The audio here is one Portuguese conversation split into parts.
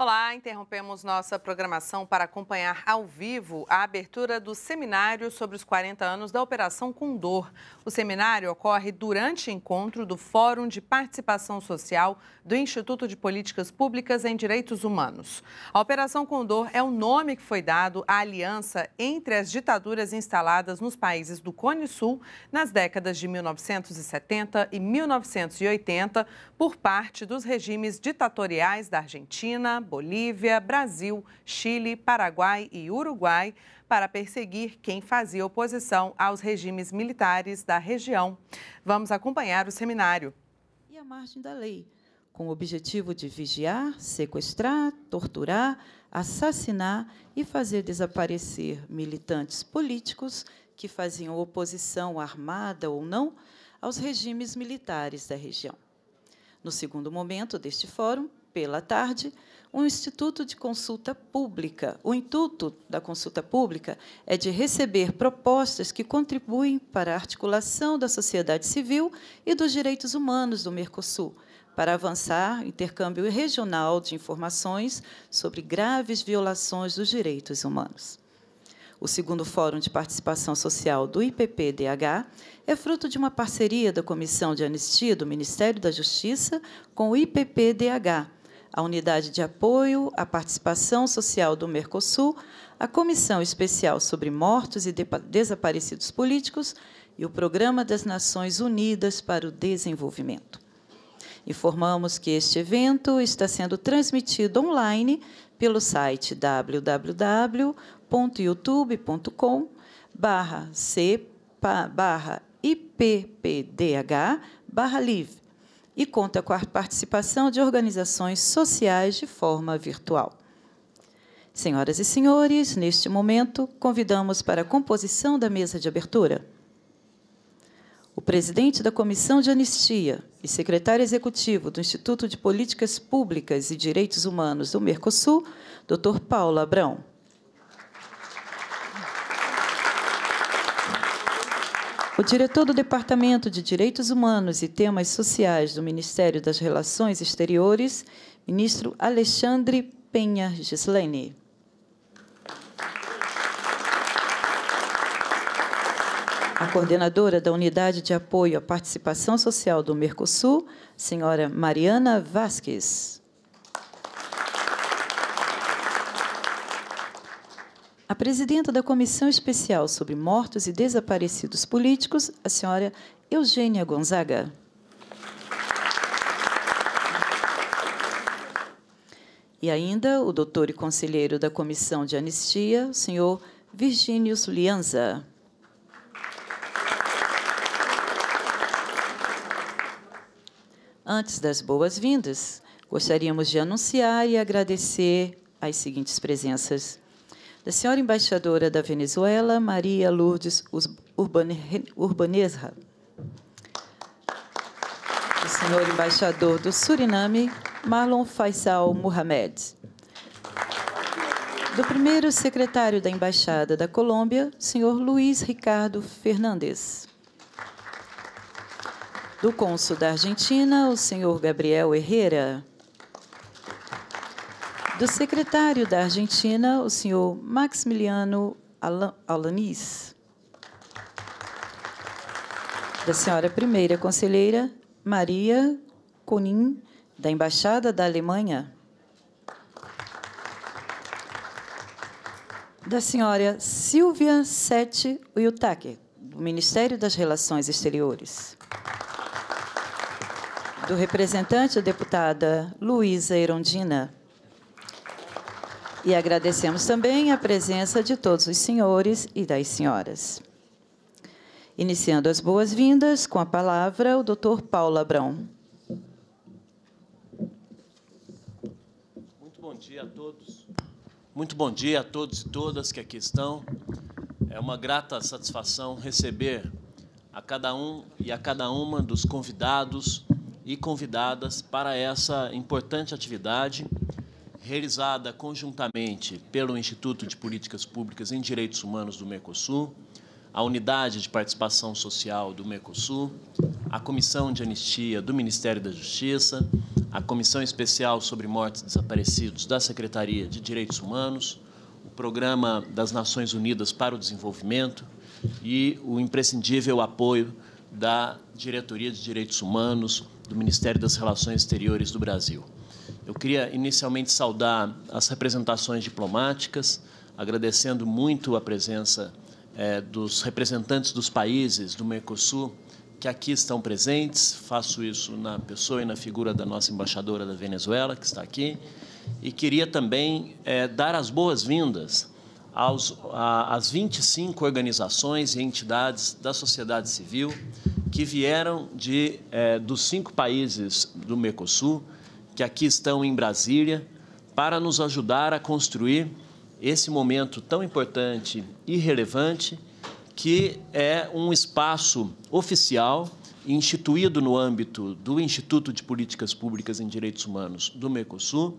Olá, interrompemos nossa programação para acompanhar ao vivo a abertura do seminário sobre os 40 anos da Operação Condor. O seminário ocorre durante encontro do Fórum de Participação Social do Instituto de Políticas Públicas em Direitos Humanos. A Operação Condor é o nome que foi dado à aliança entre as ditaduras instaladas nos países do Cone Sul nas décadas de 1970 e 1980 por parte dos regimes ditatoriais da Argentina, Bolívia, Brasil, Chile, Paraguai e Uruguai para perseguir quem fazia oposição aos regimes militares da região. Vamos acompanhar o seminário. E a margem da lei, com o objetivo de vigiar, sequestrar, torturar, assassinar e fazer desaparecer militantes políticos que faziam oposição armada ou não aos regimes militares da região. No segundo momento deste fórum, pela tarde, um instituto de consulta pública. O intuito da consulta pública é de receber propostas que contribuem para a articulação da sociedade civil e dos direitos humanos do Mercosul, para avançar intercâmbio regional de informações sobre graves violações dos direitos humanos. O segundo Fórum de Participação Social do IPPDH é fruto de uma parceria da Comissão de Anistia do Ministério da Justiça com o IPPDH a Unidade de Apoio à Participação Social do Mercosul, a Comissão Especial sobre Mortos e Desaparecidos Políticos e o Programa das Nações Unidas para o Desenvolvimento. Informamos que este evento está sendo transmitido online pelo site www.youtube.com barra, IPPDH barra live e conta com a participação de organizações sociais de forma virtual. Senhoras e senhores, neste momento, convidamos para a composição da mesa de abertura o presidente da Comissão de Anistia e secretário executivo do Instituto de Políticas Públicas e Direitos Humanos do Mercosul, Dr. Paulo Abrão. O diretor do Departamento de Direitos Humanos e Temas Sociais do Ministério das Relações Exteriores, ministro Alexandre Penha Gislene. A coordenadora da Unidade de Apoio à Participação Social do Mercosul, senhora Mariana Vasques. A presidenta da Comissão Especial sobre Mortos e Desaparecidos Políticos, a senhora Eugênia Gonzaga. E ainda o doutor e conselheiro da Comissão de Anistia, o senhor Virgínio Lianza. Antes das boas-vindas, gostaríamos de anunciar e agradecer as seguintes presenças da senhora embaixadora da Venezuela, Maria Lourdes Urbanezra, do senhor embaixador do Suriname, Marlon Faisal Mohamed, do primeiro secretário da Embaixada da Colômbia, senhor Luiz Ricardo Fernandes, do cônsul da Argentina, o senhor Gabriel Herrera, do secretário da Argentina, o senhor Maximiliano Alanis, da senhora primeira conselheira Maria Conin, da Embaixada da Alemanha, da senhora Silvia Sete Uyutake, do Ministério das Relações Exteriores do representante deputada Luísa Erondina, e agradecemos também a presença de todos os senhores e das senhoras. Iniciando as boas-vindas, com a palavra o Dr. Paulo Abrão. Muito bom dia a todos. Muito bom dia a todos e todas que aqui estão. É uma grata satisfação receber a cada um e a cada uma dos convidados e convidadas para essa importante atividade realizada conjuntamente pelo Instituto de Políticas Públicas em Direitos Humanos do Mercosul, a Unidade de Participação Social do Mercosul, a Comissão de Anistia do Ministério da Justiça, a Comissão Especial sobre Mortes e Desaparecidos da Secretaria de Direitos Humanos, o Programa das Nações Unidas para o Desenvolvimento e o imprescindível apoio da Diretoria de Direitos Humanos do Ministério das Relações Exteriores do Brasil. Eu queria inicialmente saudar as representações diplomáticas, agradecendo muito a presença é, dos representantes dos países do Mercosul que aqui estão presentes. Faço isso na pessoa e na figura da nossa embaixadora da Venezuela, que está aqui. E queria também é, dar as boas-vindas às 25 organizações e entidades da sociedade civil que vieram de, é, dos cinco países do Mercosul que aqui estão em Brasília para nos ajudar a construir esse momento tão importante e relevante, que é um espaço oficial instituído no âmbito do Instituto de Políticas Públicas em Direitos Humanos do Mercosul,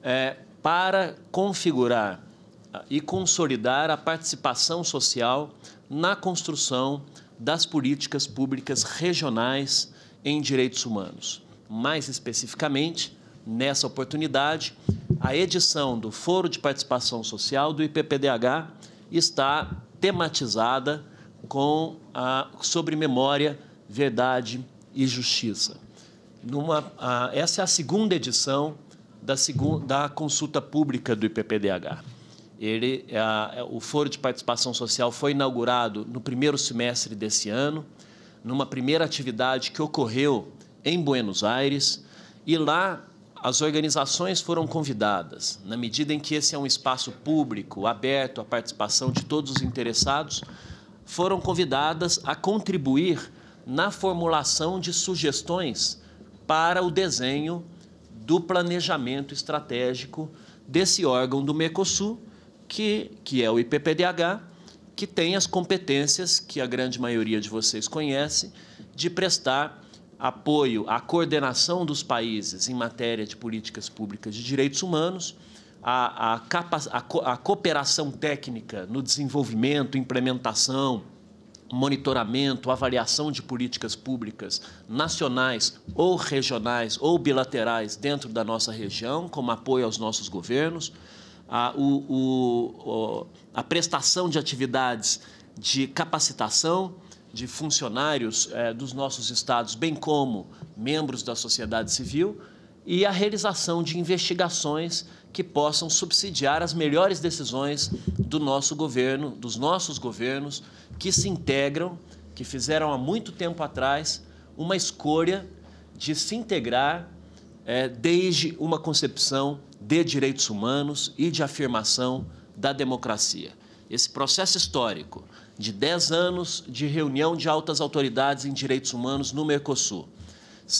é, para configurar e consolidar a participação social na construção das políticas públicas regionais em direitos humanos mais especificamente, nessa oportunidade, a edição do Foro de Participação Social do IPPDH está tematizada com a sobre memória, verdade e justiça. Numa, a, essa é a segunda edição da, segunda, da consulta pública do IPPDH. Ele, a, é, o Foro de Participação Social foi inaugurado no primeiro semestre desse ano, numa primeira atividade que ocorreu em Buenos Aires e lá as organizações foram convidadas. Na medida em que esse é um espaço público, aberto à participação de todos os interessados, foram convidadas a contribuir na formulação de sugestões para o desenho do planejamento estratégico desse órgão do Mercosul, que, que é o IPPDH, que tem as competências que a grande maioria de vocês conhece de prestar apoio à coordenação dos países em matéria de políticas públicas de direitos humanos, a, a, capa, a, co, a cooperação técnica no desenvolvimento, implementação, monitoramento, avaliação de políticas públicas nacionais ou regionais ou bilaterais dentro da nossa região, como apoio aos nossos governos, a, o, o, a prestação de atividades de capacitação de funcionários é, dos nossos estados, bem como membros da sociedade civil, e a realização de investigações que possam subsidiar as melhores decisões do nosso governo, dos nossos governos, que se integram, que fizeram há muito tempo atrás uma escolha de se integrar é, desde uma concepção de direitos humanos e de afirmação da democracia. Esse processo histórico de 10 anos de reunião de altas autoridades em direitos humanos no Mercosul.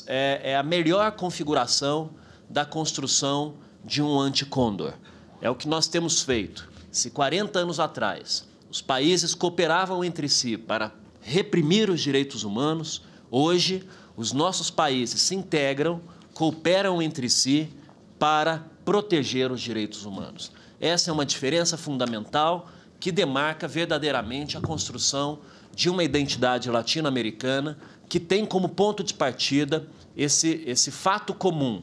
É, é a melhor configuração da construção de um anticôndor. É o que nós temos feito. Se 40 anos atrás os países cooperavam entre si para reprimir os direitos humanos, hoje os nossos países se integram, cooperam entre si para proteger os direitos humanos. Essa é uma diferença fundamental que demarca verdadeiramente a construção de uma identidade latino-americana que tem como ponto de partida esse, esse fato comum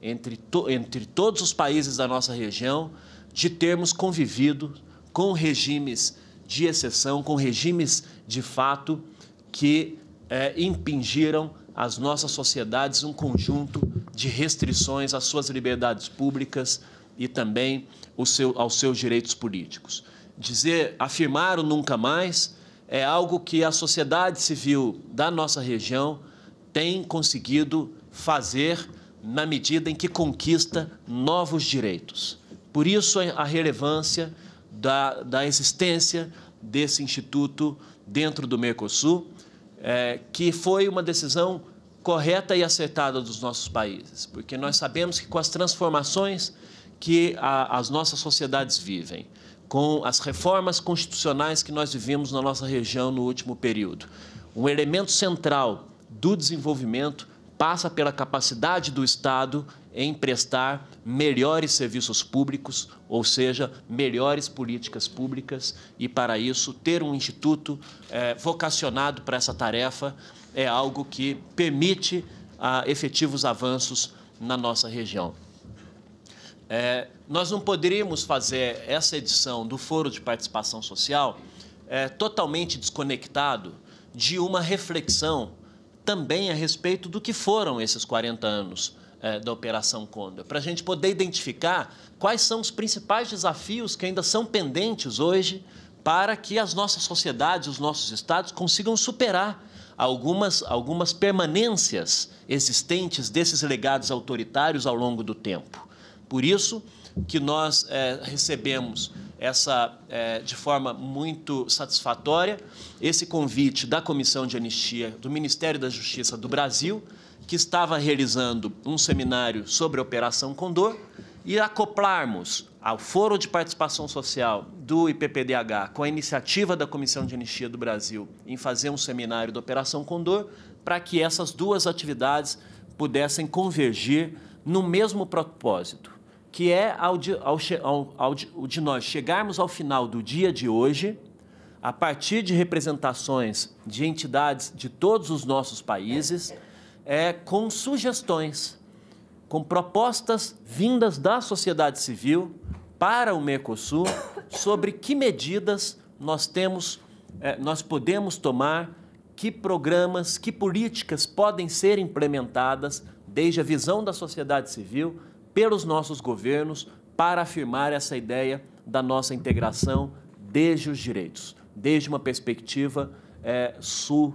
entre, to, entre todos os países da nossa região de termos convivido com regimes de exceção, com regimes de fato que é, impingiram às nossas sociedades um conjunto de restrições às suas liberdades públicas e também seu, aos seus direitos políticos dizer, afirmar o nunca mais, é algo que a sociedade civil da nossa região tem conseguido fazer na medida em que conquista novos direitos. Por isso, é a relevância da, da existência desse instituto dentro do Mercosul, é, que foi uma decisão correta e acertada dos nossos países, porque nós sabemos que com as transformações que a, as nossas sociedades vivem, com as reformas constitucionais que nós vivemos na nossa região no último período. Um elemento central do desenvolvimento passa pela capacidade do Estado em prestar melhores serviços públicos, ou seja, melhores políticas públicas, e para isso ter um instituto eh, vocacionado para essa tarefa é algo que permite ah, efetivos avanços na nossa região. É, nós não poderíamos fazer essa edição do Foro de Participação Social é, totalmente desconectado de uma reflexão também a respeito do que foram esses 40 anos é, da Operação Condor, para a gente poder identificar quais são os principais desafios que ainda são pendentes hoje para que as nossas sociedades, os nossos estados consigam superar algumas, algumas permanências existentes desses legados autoritários ao longo do tempo. Por isso que nós é, recebemos essa, é, de forma muito satisfatória esse convite da Comissão de Anistia do Ministério da Justiça do Brasil, que estava realizando um seminário sobre a Operação Condor, e acoplarmos ao Foro de Participação Social do IPPDH com a iniciativa da Comissão de Anistia do Brasil em fazer um seminário da Operação Condor, para que essas duas atividades pudessem convergir no mesmo propósito, que é ao de, ao, ao, ao de nós chegarmos ao final do dia de hoje, a partir de representações de entidades de todos os nossos países, é, com sugestões, com propostas vindas da sociedade civil para o Mercosul sobre que medidas nós temos, é, nós podemos tomar, que programas, que políticas podem ser implementadas desde a visão da sociedade civil pelos nossos governos para afirmar essa ideia da nossa integração desde os direitos, desde uma perspectiva é, sul,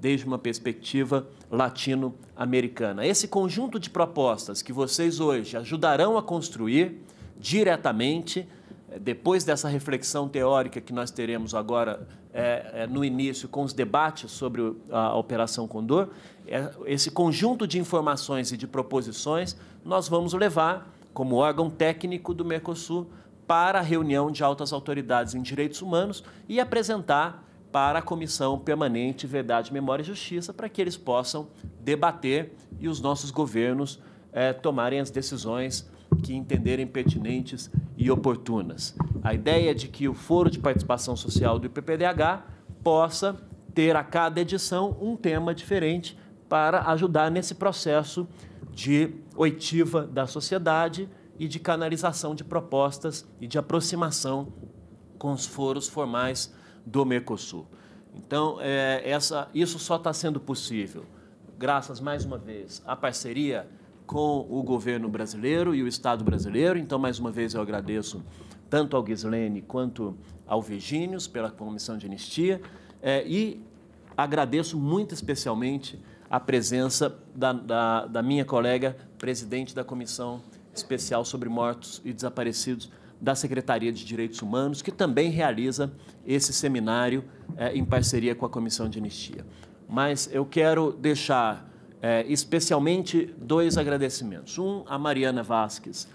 desde uma perspectiva latino-americana. Esse conjunto de propostas que vocês hoje ajudarão a construir diretamente, é, depois dessa reflexão teórica que nós teremos agora é, é, no início com os debates sobre a Operação Condor, é, esse conjunto de informações e de proposições nós vamos levar como órgão técnico do Mercosul para a reunião de altas autoridades em direitos humanos e apresentar para a Comissão Permanente Verdade, Memória e Justiça para que eles possam debater e os nossos governos é, tomarem as decisões que entenderem pertinentes e oportunas. A ideia é de que o Foro de Participação Social do IPPDH possa ter a cada edição um tema diferente para ajudar nesse processo de oitiva da sociedade e de canalização de propostas e de aproximação com os foros formais do Mercosul. Então, é, essa, isso só está sendo possível graças, mais uma vez, à parceria com o governo brasileiro e o Estado brasileiro. Então, mais uma vez, eu agradeço tanto ao Gislene quanto ao Virgínios pela comissão de anistia é, e agradeço muito especialmente a presença da, da, da minha colega, presidente da Comissão Especial sobre Mortos e Desaparecidos da Secretaria de Direitos Humanos, que também realiza esse seminário eh, em parceria com a Comissão de Anistia. Mas eu quero deixar eh, especialmente dois agradecimentos. Um, a Mariana Vasques,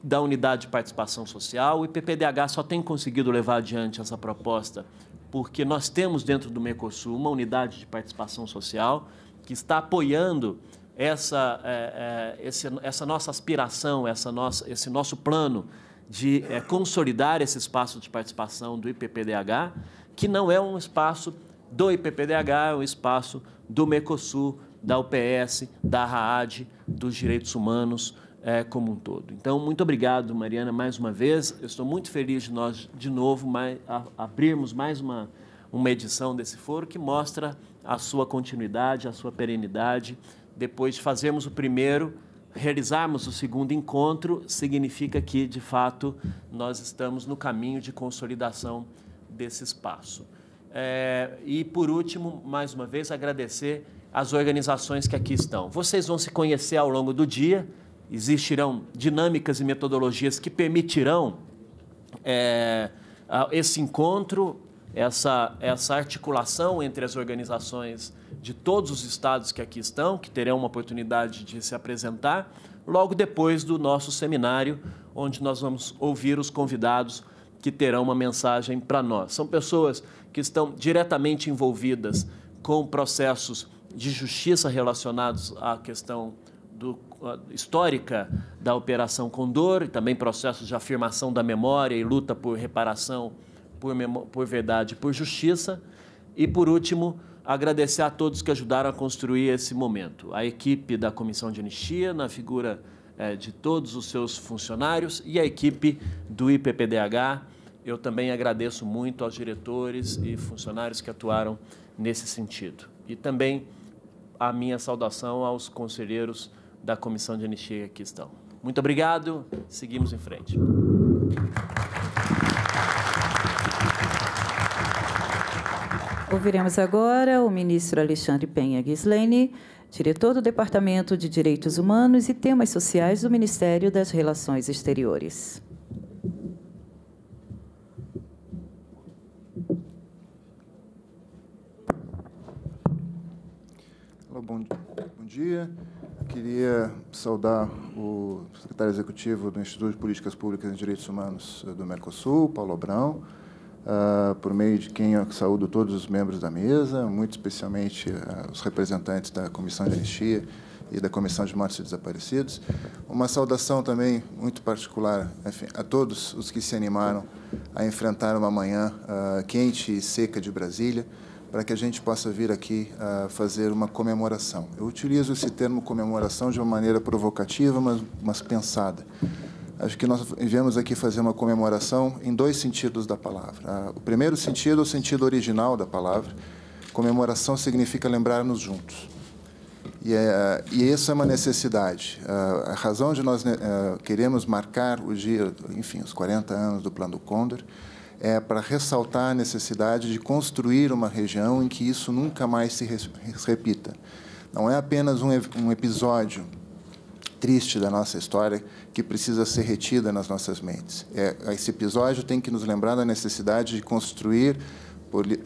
da Unidade de Participação Social. O IPPDH só tem conseguido levar adiante essa proposta porque nós temos dentro do Mercosul uma unidade de participação social que está apoiando essa, é, é, esse, essa nossa aspiração, essa nossa, esse nosso plano de é, consolidar esse espaço de participação do IPPDH, que não é um espaço do IPPDH, é um espaço do Mercosul, da UPS, da RAAD, dos direitos humanos é, como um todo. Então, muito obrigado, Mariana, mais uma vez. Eu estou muito feliz de nós, de novo, mais, a, abrirmos mais uma, uma edição desse foro que mostra a sua continuidade, a sua perenidade. Depois de fazermos o primeiro, realizarmos o segundo encontro, significa que, de fato, nós estamos no caminho de consolidação desse espaço. É, e, por último, mais uma vez, agradecer às organizações que aqui estão. Vocês vão se conhecer ao longo do dia, existirão dinâmicas e metodologias que permitirão é, esse encontro, essa, essa articulação entre as organizações de todos os estados que aqui estão, que terão uma oportunidade de se apresentar, logo depois do nosso seminário, onde nós vamos ouvir os convidados que terão uma mensagem para nós. São pessoas que estão diretamente envolvidas com processos de justiça relacionados à questão do, histórica da Operação Condor e também processos de afirmação da memória e luta por reparação por, por verdade por justiça. E, por último, agradecer a todos que ajudaram a construir esse momento. A equipe da Comissão de Anistia, na figura eh, de todos os seus funcionários, e a equipe do IPPDH. Eu também agradeço muito aos diretores e funcionários que atuaram nesse sentido. E também a minha saudação aos conselheiros da Comissão de Anistia que estão. Muito obrigado, seguimos em frente. Ouviremos agora o ministro Alexandre Penha Gislene, diretor do Departamento de Direitos Humanos e Temas Sociais do Ministério das Relações Exteriores. Bom, bom dia. Queria saudar o secretário executivo do Instituto de Políticas Públicas e Direitos Humanos eh, do Mercosul, Paulo Abrão, uh, por meio de quem eu saúdo todos os membros da mesa, muito especialmente uh, os representantes da Comissão de Anistia e da Comissão de Mortos e Desaparecidos. Uma saudação também muito particular enfim, a todos os que se animaram a enfrentar uma manhã uh, quente e seca de Brasília, para que a gente possa vir aqui uh, fazer uma comemoração. Eu utilizo esse termo comemoração de uma maneira provocativa, mas, mas pensada. Acho que nós viemos aqui fazer uma comemoração em dois sentidos da palavra. Ah, o primeiro sentido é o sentido original da palavra. Comemoração significa lembrar-nos juntos. E, é, e isso é uma necessidade. Ah, a razão de nós eh, queremos marcar o dia, enfim, os 40 anos do Plano do Condor, é para ressaltar a necessidade de construir uma região em que isso nunca mais se repita. Não é apenas um, um episódio, triste da nossa história que precisa ser retida nas nossas mentes. É, esse episódio tem que nos lembrar da necessidade de construir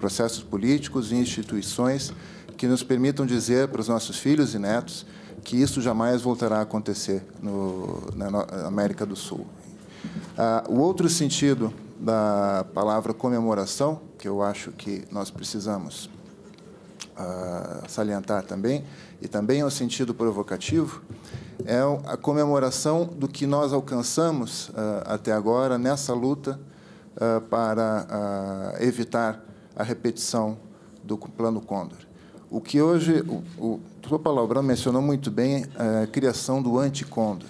processos políticos e instituições que nos permitam dizer para os nossos filhos e netos que isso jamais voltará a acontecer no, na América do Sul. Ah, o outro sentido da palavra comemoração, que eu acho que nós precisamos ah, salientar também, e também é um sentido provocativo, é a comemoração do que nós alcançamos ah, até agora nessa luta ah, para ah, evitar a repetição do Plano Condor. O que hoje, o, doutor Palavrão mencionou muito bem é, a criação do anticôndor.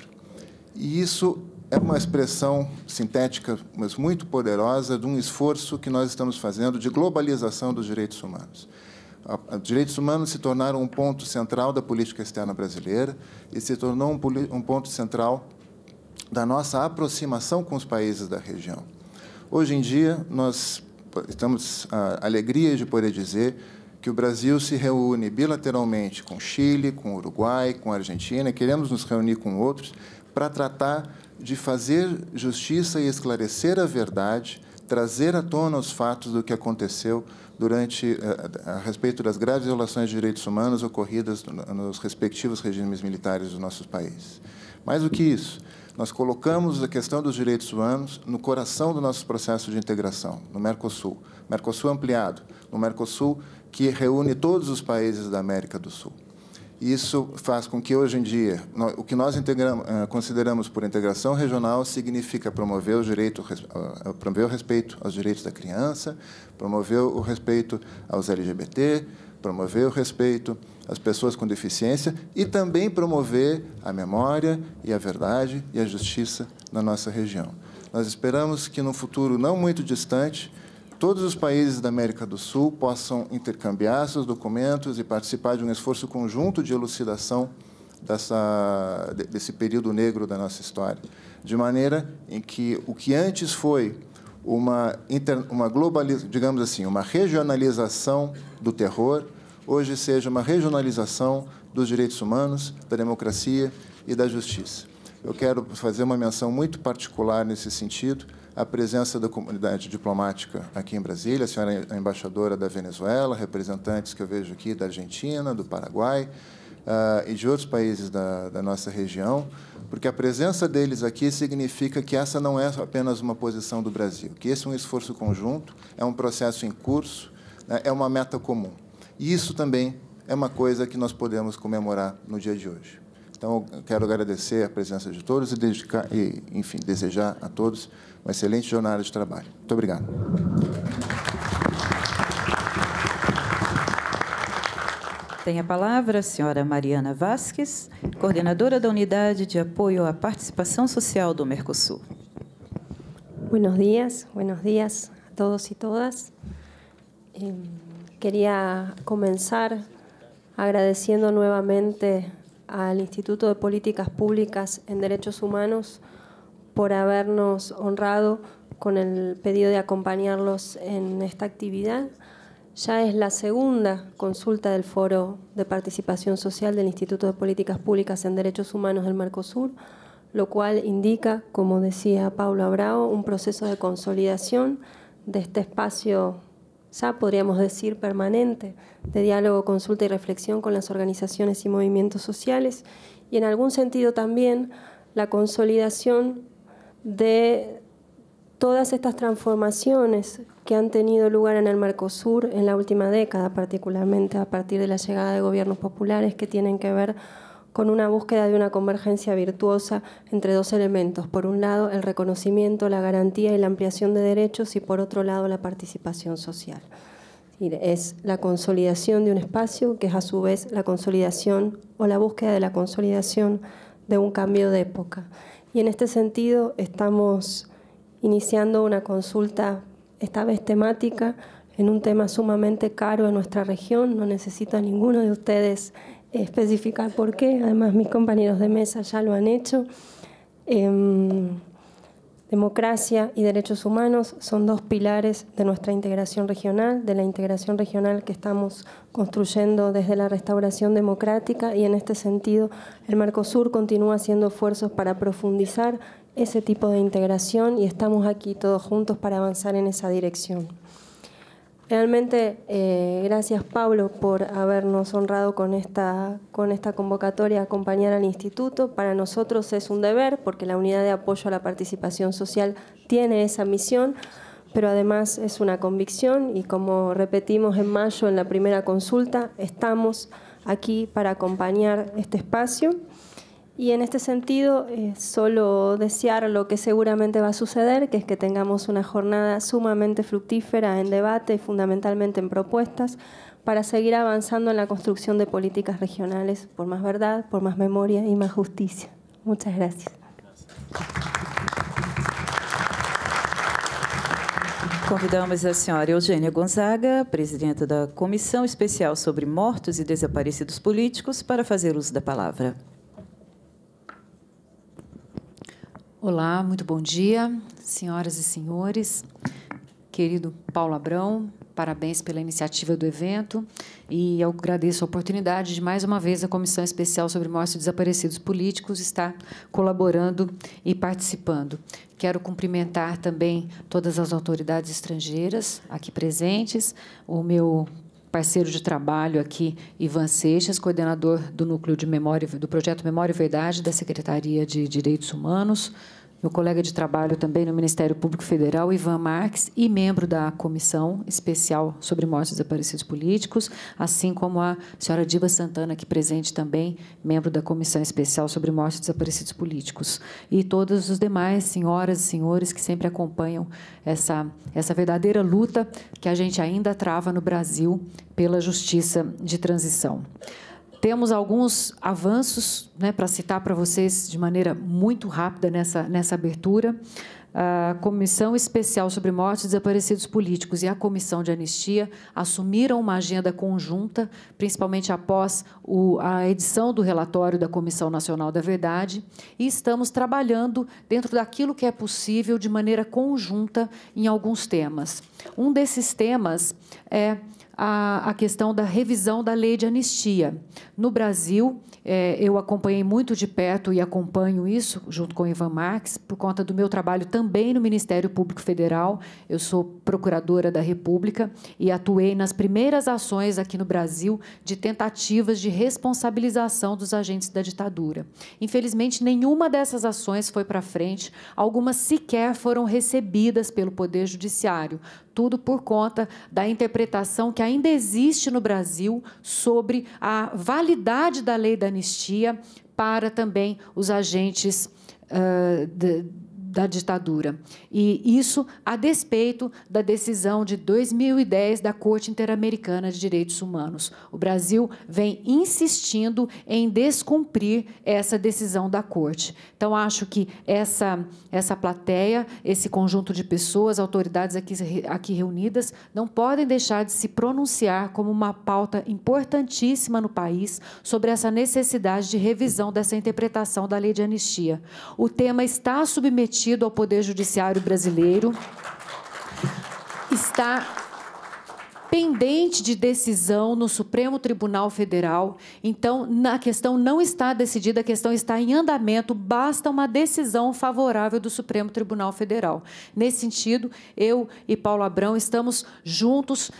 E isso é uma expressão sintética, mas muito poderosa, de um esforço que nós estamos fazendo de globalização dos direitos humanos os direitos humanos se tornaram um ponto central da política externa brasileira e se tornou um, um ponto central da nossa aproximação com os países da região. Hoje em dia, nós estamos a ah, alegria de poder dizer que o Brasil se reúne bilateralmente com Chile, com Uruguai, com Argentina, queremos nos reunir com outros para tratar de fazer justiça e esclarecer a verdade trazer à tona os fatos do que aconteceu durante eh, a, respeito das graves violações de direitos humanos ocorridas nos respectivos regimes militares dos nossos países. Mais do que isso, nós colocamos a questão dos direitos humanos no coração do nosso processo de integração, no Mercosul. Mercosul ampliado, no Mercosul que reúne todos os países da América do Sul. Isso faz com que, hoje em dia, o que nós eh, consideramos por integração regional significa promover o, direito, promover o respeito aos direitos da criança, promover o respeito aos LGBT, promover o respeito às pessoas com deficiência e também promover a memória e a verdade e a justiça na nossa região. Nós esperamos que, num futuro não muito distante, todos os países da América do Sul possam intercambiar seus documentos e participar de um esforço conjunto de elucidação dessa, desse período negro da nossa história, de maneira em que o que antes foi uma, uma globalização, digamos assim, uma regionalização do terror, hoje seja uma regionalização dos direitos humanos, da democracia e da justiça. Eu quero fazer uma menção muito particular nesse sentido a presença da comunidade diplomática aqui em Brasília, a senhora é embaixadora da Venezuela, representantes que eu vejo aqui da Argentina, do Paraguai uh, e de outros países da, da, nossa região, porque a presença deles aqui significa que essa não é apenas uma posição do Brasil, que esse é um esforço conjunto, é um processo em curso, né, é uma meta comum. E isso também é uma coisa que nós podemos comemorar no dia de hoje. Então, quero agradecer a presença de todos e, dedicar, e enfim, desejar a todos uma excelente jornada de trabalho. Muito obrigado. Tem a palavra a senhora Mariana Vasques, coordenadora da Unidade de Apoio à Participação Social do Mercosul. Buenos dias, buenos días a todos e todas. Eh, Queria começar agradecendo novamente ao Instituto de Políticas Públicas em Derechos Humanos por habernos honrado con el pedido de acompañarlos en esta actividad. Ya es la segunda consulta del Foro de Participación Social del Instituto de Políticas Públicas en Derechos Humanos del Mercosur, lo cual indica, como decía Paulo Abrao, un proceso de consolidación de este espacio, ya podríamos decir permanente, de diálogo, consulta y reflexión con las organizaciones y movimientos sociales, y en algún sentido también la consolidación de todas estas transformaciones que han tenido lugar en el Mercosur en la última década, particularmente a partir de la llegada de gobiernos populares que tienen que ver con una búsqueda de una convergencia virtuosa entre dos elementos. Por un lado, el reconocimiento, la garantía y la ampliación de derechos y por otro lado, la participación social. Es la consolidación de un espacio que es a su vez la consolidación o la búsqueda de la consolidación de un cambio de época. Y en este sentido estamos iniciando una consulta, esta vez temática, en un tema sumamente caro en nuestra región. No necesito a ninguno de ustedes especificar por qué, además mis compañeros de mesa ya lo han hecho. Em, Democracia y derechos humanos son dos pilares de nuestra integración regional, de la integración regional que estamos construyendo desde la restauración democrática y en este sentido el Mercosur continúa haciendo esfuerzos para profundizar ese tipo de integración y estamos aquí todos juntos para avanzar en esa dirección. Realmente, eh, gracias Pablo por habernos honrado con esta, con esta convocatoria a acompañar al instituto. Para nosotros es un deber porque la unidad de apoyo a la participación social tiene esa misión, pero además es una convicción y como repetimos en mayo en la primera consulta, estamos aquí para acompañar este espacio y en este sentido, eh, solo desear lo que seguramente va a suceder, que es que tengamos una jornada sumamente fructífera en debate y fundamentalmente en propuestas para seguir avanzando en la construcción de políticas regionales por más verdad, por más memoria y más justicia. Muchas gracias. Convidamos a senhora Eugênia Gonzaga, presidenta da Comissão Especial sobre Mortos e Desaparecidos Políticos, para fazer uso da palavra. Olá, muito bom dia, senhoras e senhores. Querido Paulo Abrão, parabéns pela iniciativa do evento e eu agradeço a oportunidade de mais uma vez a Comissão Especial sobre Mortes e Desaparecidos Políticos estar colaborando e participando. Quero cumprimentar também todas as autoridades estrangeiras aqui presentes, o meu parceiro de trabalho aqui, Ivan Seixas, coordenador do núcleo de memória do projeto Memória e Verdade da Secretaria de Direitos Humanos meu colega de trabalho também no Ministério Público Federal, Ivan Marques, e membro da Comissão Especial sobre Mortes Desaparecidos Políticos, assim como a senhora Diva Santana, aqui presente também, membro da Comissão Especial sobre Mortes Desaparecidos Políticos, e todos os demais senhoras e senhores que sempre acompanham essa, essa verdadeira luta que a gente ainda trava no Brasil pela justiça de transição. Temos alguns avanços né, para citar para vocês de maneira muito rápida nessa, nessa abertura. A Comissão Especial sobre Mortes e Desaparecidos Políticos e a Comissão de Anistia assumiram uma agenda conjunta, principalmente após o, a edição do relatório da Comissão Nacional da Verdade, e estamos trabalhando dentro daquilo que é possível de maneira conjunta em alguns temas. Um desses temas é a, a questão da revisão da lei de anistia. No Brasil, é, eu acompanhei muito de perto e acompanho isso, junto com o Ivan Marx, por conta do meu trabalho também no Ministério Público Federal. Eu sou procuradora da República e atuei nas primeiras ações aqui no Brasil de tentativas de responsabilização dos agentes da ditadura. Infelizmente, nenhuma dessas ações foi para frente, algumas sequer foram recebidas pelo Poder Judiciário tudo por conta da interpretação que ainda existe no Brasil sobre a validade da lei da anistia para também os agentes uh, de, da ditadura. E isso a despeito da decisão de 2010 da Corte Interamericana de Direitos Humanos. O Brasil vem insistindo em descumprir essa decisão da Corte. Então, acho que essa, essa plateia, esse conjunto de pessoas, autoridades aqui, aqui reunidas, não podem deixar de se pronunciar como uma pauta importantíssima no país sobre essa necessidade de revisão dessa interpretação da lei de anistia. O tema está submetido ao Poder Judiciário brasileiro. Está pendente de decisão no Supremo Tribunal Federal. Então, a questão não está decidida, a questão está em andamento, basta uma decisão favorável do Supremo Tribunal Federal. Nesse sentido, eu e Paulo Abrão estamos juntos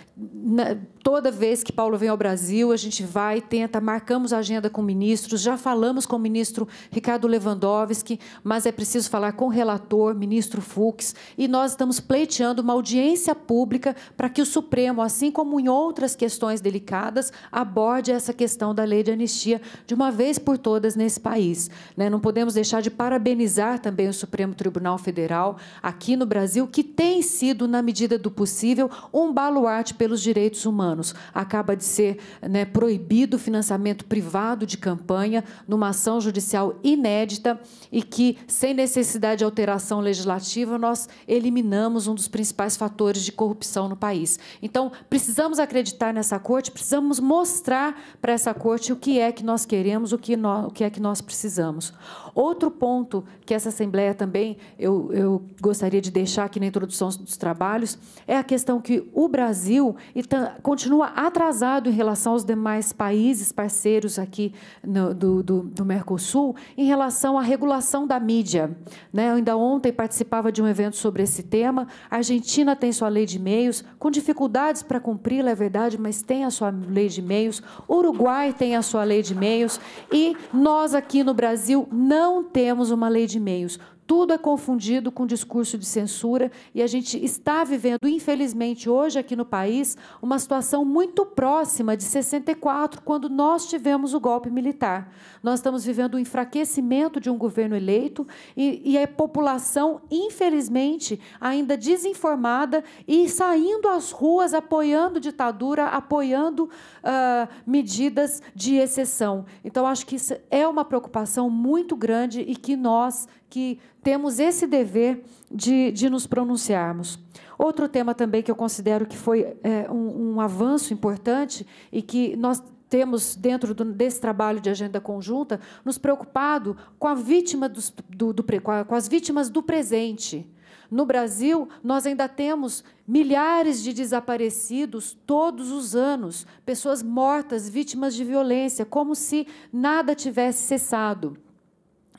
toda vez que Paulo vem ao Brasil, a gente vai, tenta, marcamos agenda com ministros, já falamos com o ministro Ricardo Lewandowski, mas é preciso falar com o relator, ministro Fux, e nós estamos pleiteando uma audiência pública para que o Supremo, assim como em outras questões delicadas, aborde essa questão da lei de anistia de uma vez por todas nesse país. Né? Não podemos deixar de parabenizar também o Supremo Tribunal Federal aqui no Brasil, que tem sido, na medida do possível, um baluarte pelo pelos direitos humanos. Acaba de ser né, proibido o financiamento privado de campanha numa ação judicial inédita e que, sem necessidade de alteração legislativa, nós eliminamos um dos principais fatores de corrupção no país. Então, precisamos acreditar nessa corte, precisamos mostrar para essa corte o que é que nós queremos, o que, o que é que nós precisamos. Outro ponto que essa Assembleia também eu, eu gostaria de deixar aqui na introdução dos trabalhos é a questão que o Brasil e continua atrasado em relação aos demais países parceiros aqui no, do, do, do, Mercosul em relação à regulação da mídia. Né? Eu ainda ontem participava de um evento sobre esse tema. A Argentina tem sua lei de meios, com dificuldades para cumpri-la, é verdade, mas tem a sua lei de meios. O Uruguai tem a sua lei de meios. E nós aqui no Brasil não temos uma lei de meios tudo é confundido com discurso de censura e a gente está vivendo, infelizmente, hoje aqui no país, uma situação muito próxima de 64, quando nós tivemos o golpe militar. Nós estamos vivendo o um enfraquecimento de um governo eleito e, e a população, infelizmente, ainda desinformada e saindo às ruas apoiando ditadura, apoiando uh, medidas de exceção. Então, acho que isso é uma preocupação muito grande e que nós que temos esse dever de, de nos pronunciarmos. Outro tema também que eu considero que foi é, um, um avanço importante e que nós temos dentro do, desse trabalho de agenda conjunta nos preocupado com, a vítima dos, do, do, com as vítimas do presente. No Brasil, nós ainda temos milhares de desaparecidos todos os anos, pessoas mortas, vítimas de violência, como se nada tivesse cessado.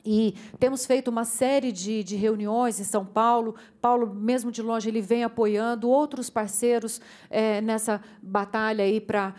E temos feito uma série de, de, reuniões em São Paulo. Paulo, mesmo de longe, ele vem apoiando outros parceiros é, nessa batalha aí para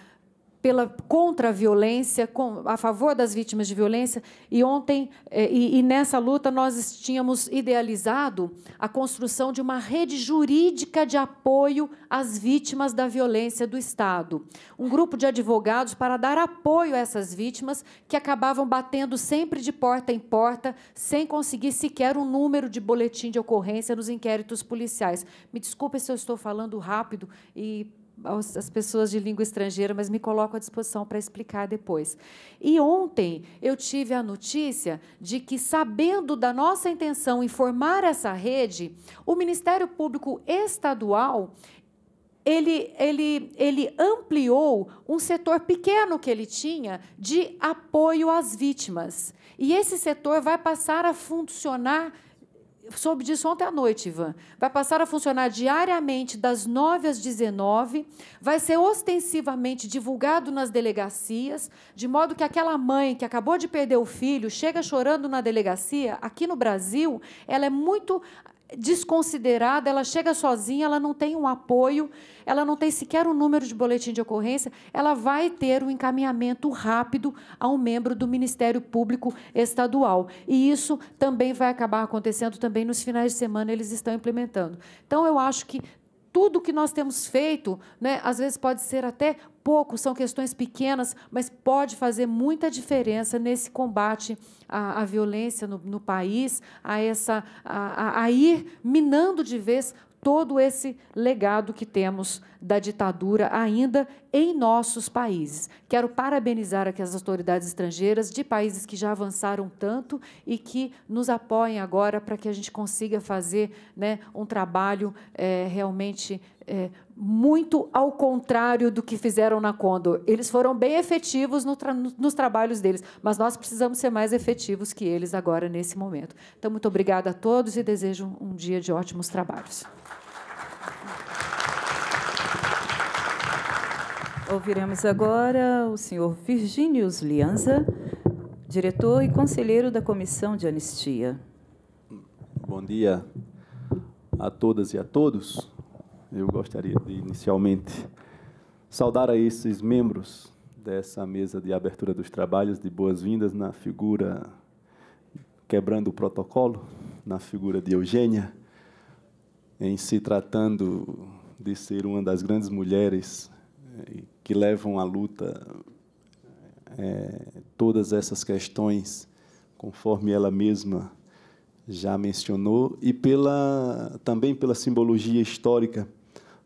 pela contra a violência, com, a favor das vítimas de violência. E ontem eh, e, e nessa luta nós tínhamos idealizado a construção de uma rede jurídica de apoio às vítimas da violência do Estado, um grupo de advogados para dar apoio a essas vítimas que acabavam batendo sempre de porta em porta, sem conseguir sequer um número de boletim de ocorrência nos inquéritos policiais. Me desculpe se eu estou falando rápido e as pessoas de língua estrangeira, mas me coloco à disposição para explicar depois. E ontem eu tive a notícia de que, sabendo da nossa intenção em formar essa rede, o Ministério Público Estadual ele, ele, ele ampliou um setor pequeno que ele tinha de apoio às vítimas. E esse setor vai passar a funcionar soube disso ontem à noite, Ivan. Vai passar a funcionar diariamente das 9 às 19, vai ser ostensivamente divulgado nas delegacias, de modo que aquela mãe que acabou de perder o filho, chega chorando na delegacia, aqui no Brasil, ela é muito desconsiderada, ela chega sozinha, ela não tem um apoio, ela não tem sequer um número de boletim de ocorrência, ela vai ter um encaminhamento rápido a um membro do Ministério Público Estadual. E isso também vai acabar acontecendo também nos finais de semana, eles estão implementando. Então, eu acho que tudo que nós temos feito, né, às vezes pode ser até pouco, são questões pequenas, mas pode fazer muita diferença nesse combate à, à violência no, no, país, a, essa, a, a, a ir minando de vez todo esse legado que temos da ditadura ainda em nossos países. Quero parabenizar aqui as autoridades estrangeiras de países que já avançaram tanto e que nos apoiem agora para que a gente consiga fazer né, um trabalho é, realmente é, muito ao contrário do que fizeram na Condor. Eles foram bem efetivos no tra nos trabalhos deles, mas nós precisamos ser mais efetivos que eles agora, nesse momento. Então, muito obrigada a todos e desejo um dia de ótimos trabalhos. Ouviremos agora o senhor Virgínius Lianza, diretor e conselheiro da Comissão de Anistia. Bom dia a todas e a todos eu gostaria de inicialmente saudar a esses membros dessa mesa de abertura dos trabalhos de boas-vindas na figura quebrando o protocolo, na figura de Eugênia, em se tratando de ser uma das grandes mulheres eh, que levam à luta é, todas essas questões, conforme ela mesma já mencionou, e pela, também pela simbologia histórica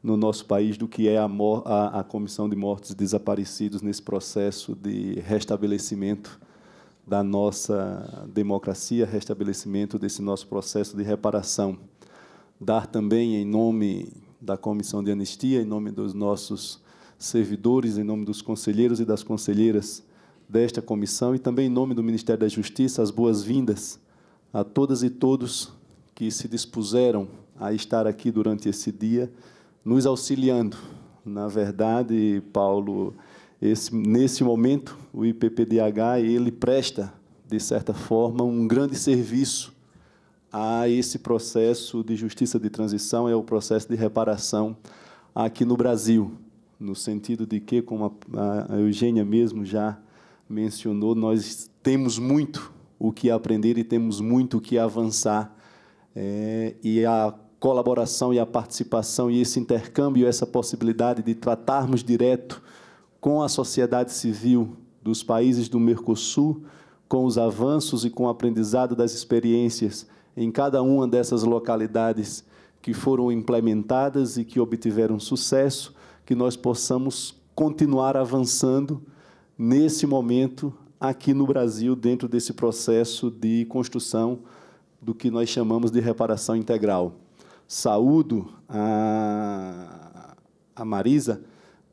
no nosso país do que é a, a, a Comissão de Mortos e Desaparecidos nesse processo de restabelecimento da nossa democracia, restabelecimento desse nosso processo de reparação. Dar também, em nome da Comissão de Anistia, em nome dos nossos servidores, em nome dos conselheiros e das conselheiras desta comissão e também em nome do Ministério da Justiça, as boas-vindas a todas e todos que se dispuseram a estar aqui durante esse dia nos auxiliando. Na verdade, Paulo, esse, nesse momento, o IPPDH ele presta, de certa forma, um grande serviço a esse processo de justiça de transição, é o processo de reparação aqui no Brasil, no sentido de que, como a, a Eugênia mesmo já mencionou, nós temos muito o que aprender e temos muito o que avançar. É, e a colaboração e a participação e esse intercâmbio, essa possibilidade de tratarmos direto com a sociedade civil dos países do Mercosul, com os avanços e com o aprendizado das experiências em cada uma dessas localidades que foram implementadas e que obtiveram sucesso, que nós possamos continuar avançando nesse momento aqui no Brasil, dentro desse processo de construção do que nós chamamos de reparação integral saúdo a, a Marisa,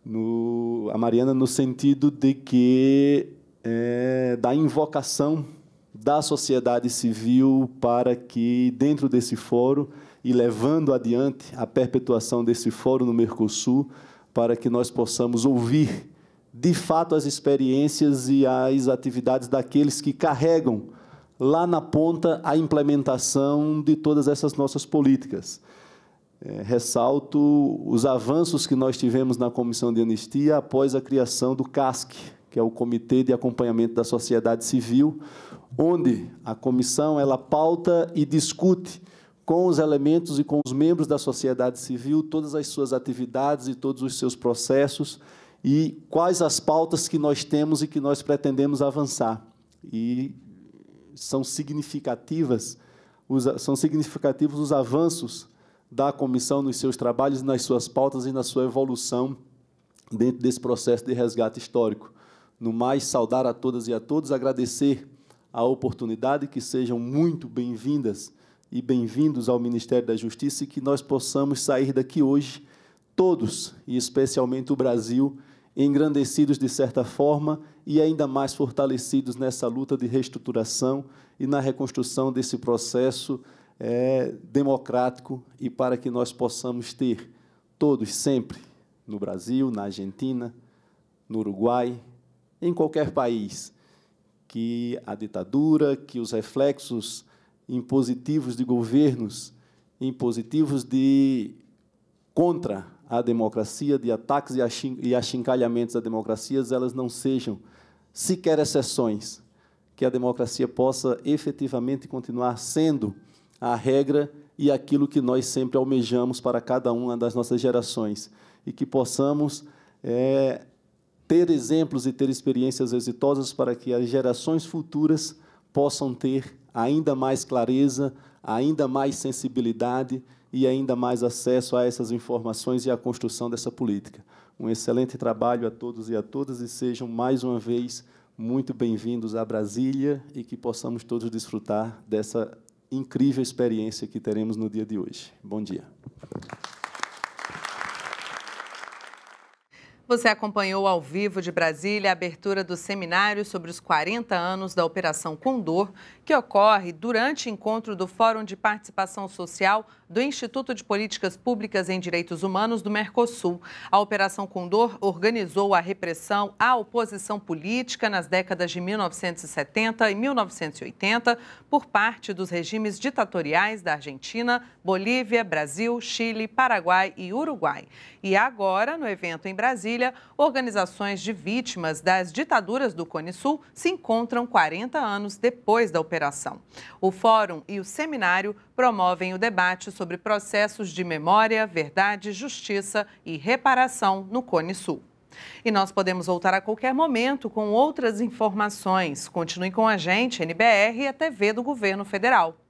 no, a Mariana, no sentido de que é, da invocação da sociedade civil para que, dentro desse fórum, e levando adiante a perpetuação desse fórum no Mercosul, para que nós possamos ouvir, de fato, as experiências e as atividades daqueles que carregam lá na ponta a implementação de todas essas nossas políticas. É, ressalto os avanços que nós tivemos na Comissão de Anistia após a criação do CASC, que é o Comitê de Acompanhamento da Sociedade Civil, onde a comissão ela pauta e discute com os elementos e com os membros da sociedade civil todas as suas atividades e todos os seus processos e quais as pautas que nós temos e que nós pretendemos avançar. E são significativas, os, são significativos os avanços da comissão nos seus trabalhos, nas suas pautas e na sua evolução dentro desse processo de resgate histórico. No mais, saudar a todas e a todos, agradecer a oportunidade, que sejam muito bem-vindas e bem-vindos ao Ministério da Justiça e que nós possamos sair daqui hoje, todos, e especialmente o Brasil, engrandecidos de certa forma e ainda mais fortalecidos nessa luta de reestruturação e na reconstrução desse processo é, democrático e para que nós possamos ter todos sempre no Brasil, na Argentina, no Uruguai, em qualquer país que a ditadura, que os reflexos impositivos de governos, impositivos de contra à democracia, de ataques e achincalhamentos à democracia, elas não sejam sequer exceções, que a democracia possa efetivamente continuar sendo a regra e aquilo que nós sempre almejamos para cada uma das nossas gerações, e que possamos é, ter exemplos e ter experiências exitosas para que as gerações futuras possam ter ainda mais clareza, ainda mais sensibilidade e ainda mais acesso a essas informações e à construção dessa política. Um excelente trabalho a todos e a todas e sejam mais uma vez muito bem-vindos a Brasília e que possamos todos desfrutar dessa incrível experiência que teremos no dia de hoje. Bom dia. Você acompanhou ao vivo de Brasília a abertura do seminário sobre os 40 anos da Operação Condor, que ocorre durante encontro do Fórum de Participação Social do Instituto de Políticas Públicas em Direitos Humanos do Mercosul. A Operação Condor organizou a repressão à oposição política nas décadas de 1970 e 1980 por parte dos regimes ditatoriais da Argentina, Bolívia, Brasil, Chile, Paraguai e Uruguai. E agora, no evento em Brasília, Brasília, organizações de vítimas das ditaduras do Cone Sul se encontram 40 anos depois da operação. O fórum e o seminário promovem o debate sobre processos de memória, verdade, justiça e reparação no Cone Sul. E nós podemos voltar a qualquer momento com outras informações. Continue com a gente, NBR e a TV do Governo Federal.